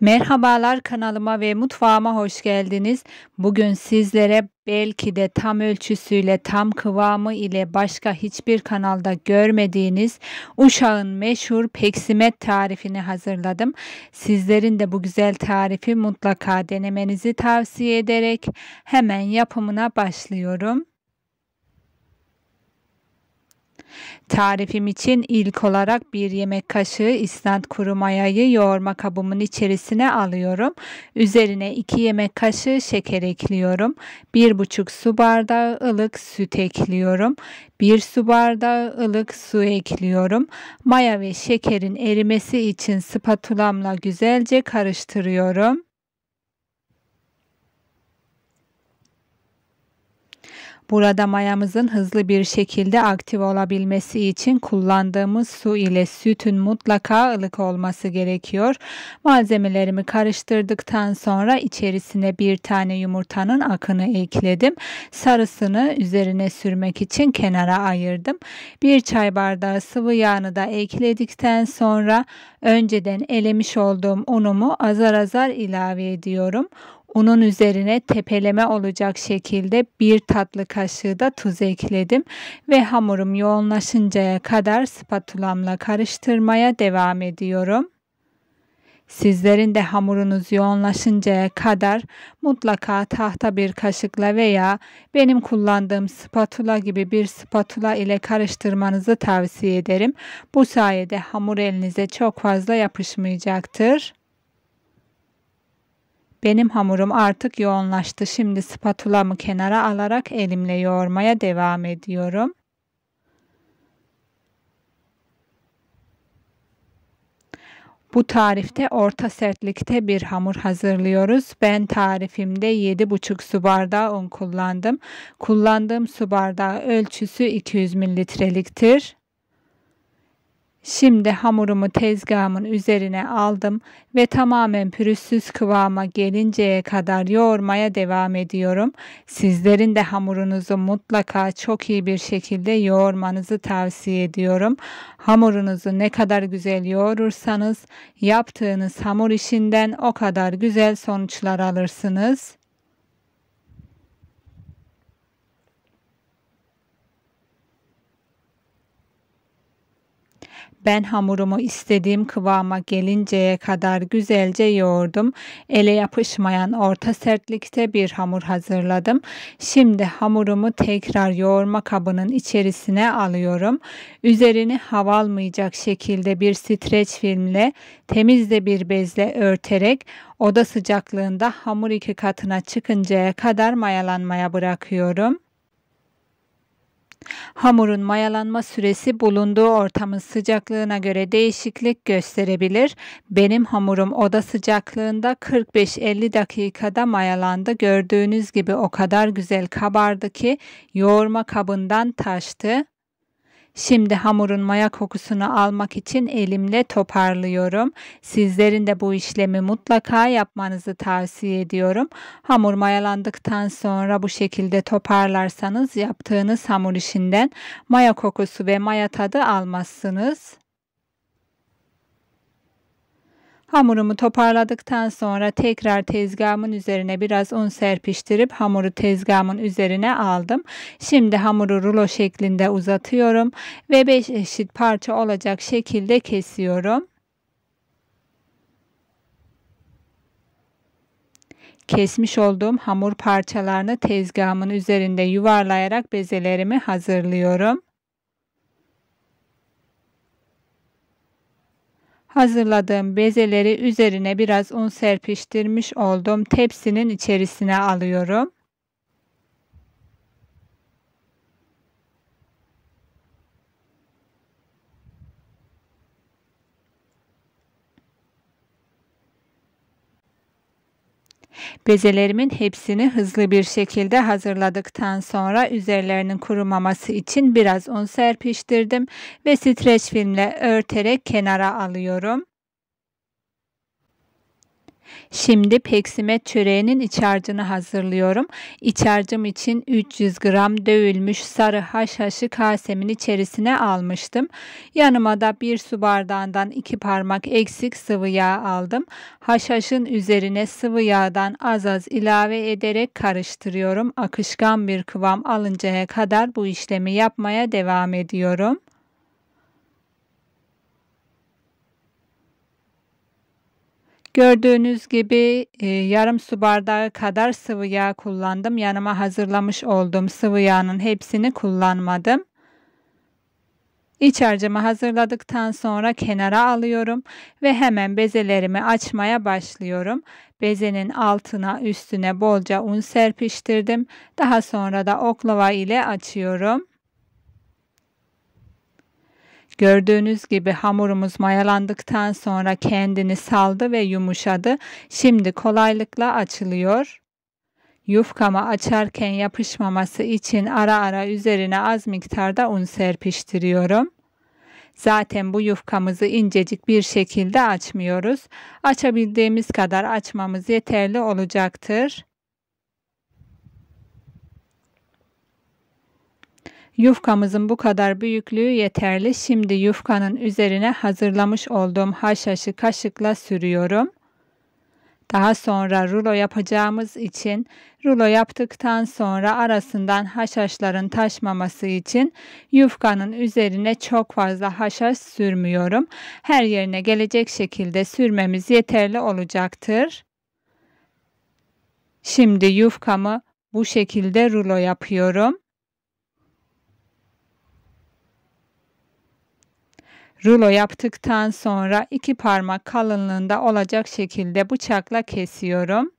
Merhabalar kanalıma ve mutfağıma hoş geldiniz. Bugün sizlere belki de tam ölçüsüyle, tam kıvamı ile başka hiçbir kanalda görmediğiniz Uşağın meşhur peksimet tarifini hazırladım. Sizlerin de bu güzel tarifi mutlaka denemenizi tavsiye ederek hemen yapımına başlıyorum. Tarifim için ilk olarak bir yemek kaşığı isnat kuru mayayı yoğurma kabımın içerisine alıyorum. Üzerine 2 yemek kaşığı şeker ekliyorum. 1,5 su bardağı ılık süt ekliyorum. 1 su bardağı ılık su ekliyorum. Maya ve şekerin erimesi için spatulamla güzelce karıştırıyorum. Burada mayamızın hızlı bir şekilde aktif olabilmesi için kullandığımız su ile sütün mutlaka ılık olması gerekiyor. Malzemelerimi karıştırdıktan sonra içerisine bir tane yumurtanın akını ekledim. Sarısını üzerine sürmek için kenara ayırdım. Bir çay bardağı sıvı yağını da ekledikten sonra önceden elemiş olduğum unumu azar azar ilave ediyorum. Unun üzerine tepeleme olacak şekilde bir tatlı kaşığı da tuz ekledim ve hamurum yoğunlaşıncaya kadar spatulamla karıştırmaya devam ediyorum. Sizlerin de hamurunuz yoğunlaşıncaya kadar mutlaka tahta bir kaşıkla veya benim kullandığım spatula gibi bir spatula ile karıştırmanızı tavsiye ederim. Bu sayede hamur elinize çok fazla yapışmayacaktır. Benim hamurum artık yoğunlaştı. Şimdi spatulamı kenara alarak elimle yoğurmaya devam ediyorum. Bu tarifte orta sertlikte bir hamur hazırlıyoruz. Ben tarifimde 7,5 su bardağı un kullandım. Kullandığım su bardağı ölçüsü 200 mililitreliktir. Şimdi hamurumu tezgahımın üzerine aldım ve tamamen pürüzsüz kıvama gelinceye kadar yoğurmaya devam ediyorum. Sizlerin de hamurunuzu mutlaka çok iyi bir şekilde yoğurmanızı tavsiye ediyorum. Hamurunuzu ne kadar güzel yoğurursanız yaptığınız hamur işinden o kadar güzel sonuçlar alırsınız. Ben hamurumu istediğim kıvama gelinceye kadar güzelce yoğurdum. Ele yapışmayan orta sertlikte bir hamur hazırladım. Şimdi hamurumu tekrar yoğurma kabının içerisine alıyorum. Üzerini hava almayacak şekilde bir streç filmle temiz bir bezle örterek oda sıcaklığında hamur iki katına çıkıncaya kadar mayalanmaya bırakıyorum. Hamurun mayalanma süresi bulunduğu ortamın sıcaklığına göre değişiklik gösterebilir. Benim hamurum oda sıcaklığında 45-50 dakikada mayalandı. Gördüğünüz gibi o kadar güzel kabardı ki yoğurma kabından taştı. Şimdi hamurun maya kokusunu almak için elimle toparlıyorum. Sizlerin de bu işlemi mutlaka yapmanızı tavsiye ediyorum. Hamur mayalandıktan sonra bu şekilde toparlarsanız yaptığınız hamur işinden maya kokusu ve maya tadı almazsınız. Hamurumu toparladıktan sonra tekrar tezgahımın üzerine biraz un serpiştirip hamuru tezgahımın üzerine aldım. Şimdi hamuru rulo şeklinde uzatıyorum ve 5 eşit parça olacak şekilde kesiyorum. Kesmiş olduğum hamur parçalarını tezgahımın üzerinde yuvarlayarak bezelerimi hazırlıyorum. Hazırladığım bezeleri üzerine biraz un serpiştirmiş oldum. Tepsinin içerisine alıyorum. Bezelerimin hepsini hızlı bir şekilde hazırladıktan sonra üzerlerinin kurumaması için biraz un serpiştirdim ve streç filmle örterek kenara alıyorum. Şimdi peksimet çöreğinin iç harcını hazırlıyorum. İç harcım için 300 gram dövülmüş sarı haşhaşı kasemin içerisine almıştım. Yanıma da bir su bardağından 2 parmak eksik sıvı yağ aldım. Haşhaşın üzerine sıvı yağdan az az ilave ederek karıştırıyorum. Akışkan bir kıvam alıncaya kadar bu işlemi yapmaya devam ediyorum. Gördüğünüz gibi e, yarım su bardağı kadar sıvı yağ kullandım. Yanıma hazırlamış olduğum sıvı yağının hepsini kullanmadım. İç harcımı hazırladıktan sonra kenara alıyorum ve hemen bezelerimi açmaya başlıyorum. Bezenin altına üstüne bolca un serpiştirdim. Daha sonra da oklava ile açıyorum. Gördüğünüz gibi hamurumuz mayalandıktan sonra kendini saldı ve yumuşadı. Şimdi kolaylıkla açılıyor. Yufkama açarken yapışmaması için ara ara üzerine az miktarda un serpiştiriyorum. Zaten bu yufkamızı incecik bir şekilde açmıyoruz. Açabildiğimiz kadar açmamız yeterli olacaktır. Yufkamızın bu kadar büyüklüğü yeterli. Şimdi yufkanın üzerine hazırlamış olduğum haşhaşı kaşıkla sürüyorum. Daha sonra rulo yapacağımız için rulo yaptıktan sonra arasından haşhaşların taşmaması için yufkanın üzerine çok fazla haşhaş sürmüyorum. Her yerine gelecek şekilde sürmemiz yeterli olacaktır. Şimdi yufkamı bu şekilde rulo yapıyorum. Rulo yaptıktan sonra iki parmak kalınlığında olacak şekilde bıçakla kesiyorum.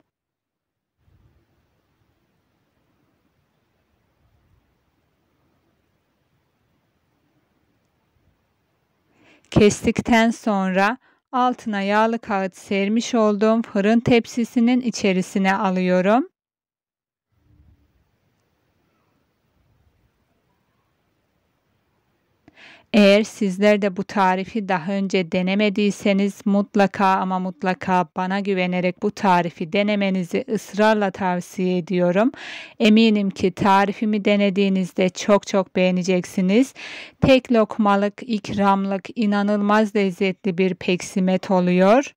Kestikten sonra altına yağlı kağıt sermiş olduğum fırın tepsisinin içerisine alıyorum. Eğer sizler de bu tarifi daha önce denemediyseniz mutlaka ama mutlaka bana güvenerek bu tarifi denemenizi ısrarla tavsiye ediyorum. Eminim ki tarifimi denediğinizde çok çok beğeneceksiniz. Tek lokmalık, ikramlık, inanılmaz lezzetli bir peksimet oluyor.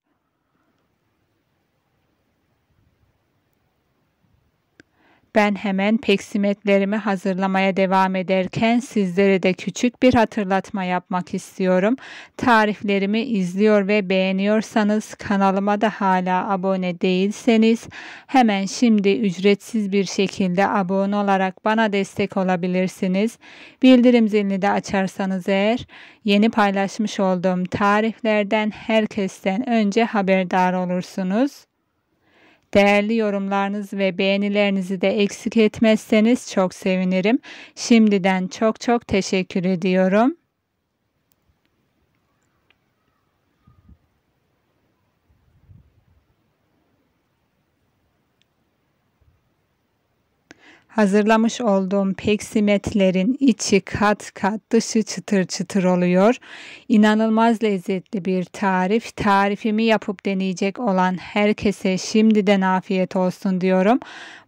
Ben hemen peksimetlerimi hazırlamaya devam ederken sizlere de küçük bir hatırlatma yapmak istiyorum. Tariflerimi izliyor ve beğeniyorsanız kanalıma da hala abone değilseniz hemen şimdi ücretsiz bir şekilde abone olarak bana destek olabilirsiniz. Bildirim zilini de açarsanız eğer yeni paylaşmış olduğum tariflerden herkesten önce haberdar olursunuz. Değerli yorumlarınız ve beğenilerinizi de eksik etmezseniz çok sevinirim. Şimdiden çok çok teşekkür ediyorum. Hazırlamış olduğum peksimetlerin içi kat kat dışı çıtır çıtır oluyor. İnanılmaz lezzetli bir tarif. Tarifimi yapıp deneyecek olan herkese şimdiden afiyet olsun diyorum.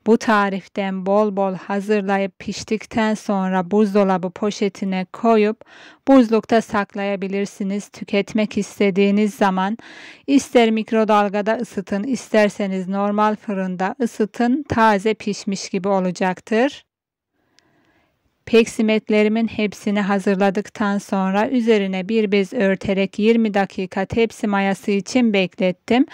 Bu tariften bol bol hazırlayıp piştikten sonra buzdolabı poşetine koyup buzlukta saklayabilirsiniz. Tüketmek istediğiniz zaman ister mikrodalgada ısıtın isterseniz normal fırında ısıtın taze pişmiş gibi olacaktır. Peksimetlerimin hepsini hazırladıktan sonra üzerine bir bez örterek 20 dakika tepsi mayası için beklettim.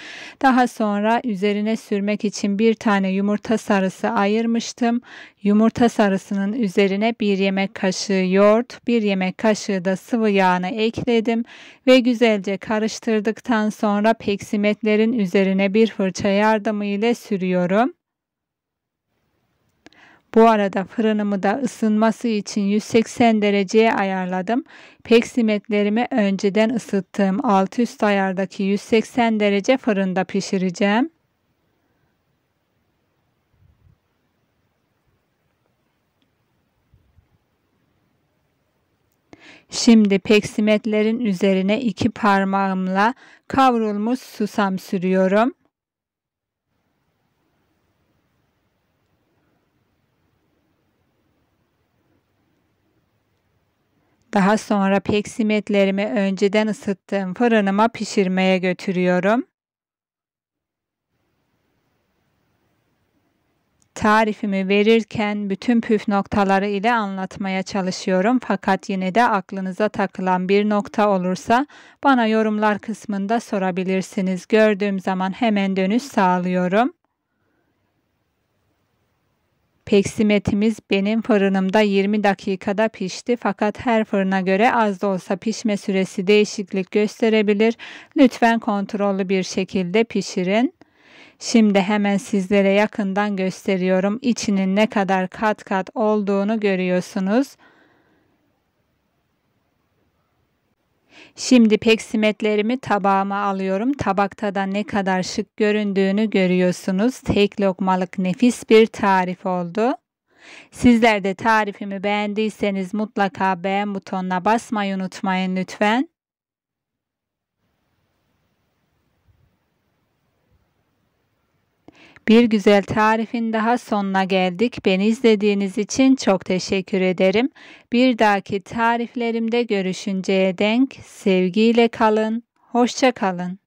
Daha sonra üzerine sürmek için bir tane yumurta sarısı ayırmıştım. Yumurta sarısının üzerine bir yemek kaşığı yoğurt, bir yemek kaşığı da sıvı yağını ekledim ve güzelce karıştırdıktan sonra peksimetlerin üzerine bir fırça yardımıyla sürüyorum. Bu arada fırınımı da ısınması için 180 dereceye ayarladım. Peksimetlerimi önceden ısıttığım alt üst ayardaki 180 derece fırında pişireceğim. Şimdi peksimetlerin üzerine iki parmağımla kavrulmuş susam sürüyorum. Daha sonra peksimetlerimi önceden ısıttığım fırınıma pişirmeye götürüyorum. Tarifimi verirken bütün püf noktaları ile anlatmaya çalışıyorum fakat yine de aklınıza takılan bir nokta olursa bana yorumlar kısmında sorabilirsiniz. Gördüğüm zaman hemen dönüş sağlıyorum. Peksimetimiz benim fırınımda 20 dakikada pişti fakat her fırına göre az da olsa pişme süresi değişiklik gösterebilir. Lütfen kontrollü bir şekilde pişirin. Şimdi hemen sizlere yakından gösteriyorum. İçinin ne kadar kat kat olduğunu görüyorsunuz. Şimdi peksimetlerimi tabağıma alıyorum. Tabakta da ne kadar şık göründüğünü görüyorsunuz. Tek lokmalık nefis bir tarif oldu. Sizler de tarifimi beğendiyseniz mutlaka beğen butonuna basmayı unutmayın lütfen. Bir güzel tarifin daha sonuna geldik. Beni izlediğiniz için çok teşekkür ederim. Bir dahaki tariflerimde görüşünceye denk sevgiyle kalın. Hoşça kalın.